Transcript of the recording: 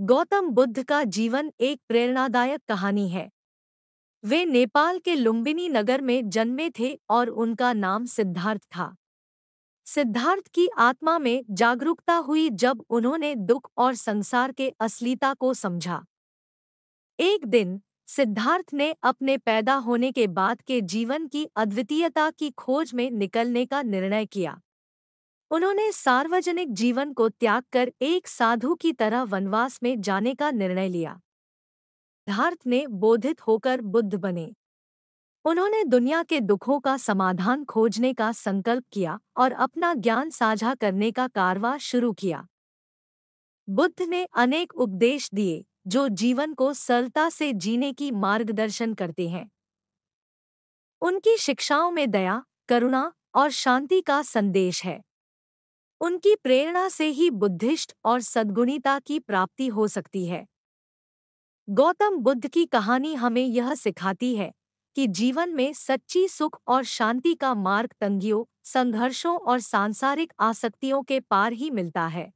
गौतम बुद्ध का जीवन एक प्रेरणादायक कहानी है वे नेपाल के लुम्बिनी नगर में जन्मे थे और उनका नाम सिद्धार्थ था सिद्धार्थ की आत्मा में जागरूकता हुई जब उन्होंने दुख और संसार के असलीता को समझा एक दिन सिद्धार्थ ने अपने पैदा होने के बाद के जीवन की अद्वितीयता की खोज में निकलने का निर्णय किया उन्होंने सार्वजनिक जीवन को त्याग कर एक साधु की तरह वनवास में जाने का निर्णय लिया धार्थ ने बोधित होकर बुद्ध बने उन्होंने दुनिया के दुखों का समाधान खोजने का संकल्प किया और अपना ज्ञान साझा करने का कारवा शुरू किया बुद्ध ने अनेक उपदेश दिए जो जीवन को सरलता से जीने की मार्गदर्शन करते हैं उनकी शिक्षाओं में दया करुणा और शांति का संदेश है उनकी प्रेरणा से ही बुद्धिष्ट और सद्गुणिता की प्राप्ति हो सकती है गौतम बुद्ध की कहानी हमें यह सिखाती है कि जीवन में सच्ची सुख और शांति का मार्ग तंगियों संघर्षों और सांसारिक आसक्तियों के पार ही मिलता है